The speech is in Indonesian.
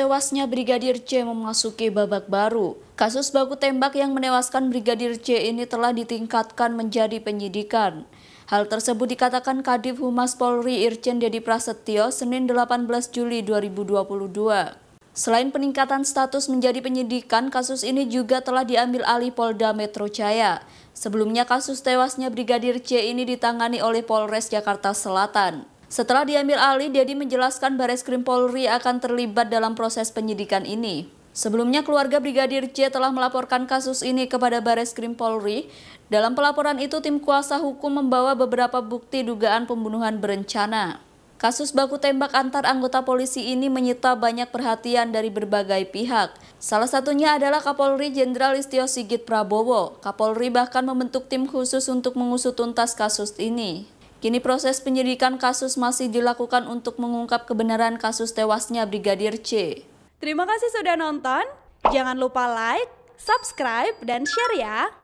Tewasnya Brigadir C memasuki babak baru. Kasus baku tembak yang menewaskan Brigadir C ini telah ditingkatkan menjadi penyidikan. Hal tersebut dikatakan Kadif Humas Polri Irjen Dedi Prasetyo Senin 18 Juli 2022. Selain peningkatan status menjadi penyidikan, kasus ini juga telah diambil alih Polda Metro Jaya. Sebelumnya kasus tewasnya Brigadir C ini ditangani oleh Polres Jakarta Selatan. Setelah diambil alih, Dedi menjelaskan Baris Krim Polri akan terlibat dalam proses penyidikan ini. Sebelumnya keluarga Brigadir J telah melaporkan kasus ini kepada Baris Krim Polri. Dalam pelaporan itu tim kuasa hukum membawa beberapa bukti dugaan pembunuhan berencana. Kasus baku tembak antar anggota polisi ini menyita banyak perhatian dari berbagai pihak. Salah satunya adalah Kapolri Jenderal Listio Sigit Prabowo. Kapolri bahkan membentuk tim khusus untuk mengusut tuntas kasus ini. Kini proses penyidikan kasus masih dilakukan untuk mengungkap kebenaran kasus tewasnya Brigadir C. Terima kasih sudah nonton. Jangan lupa like, subscribe, dan share ya.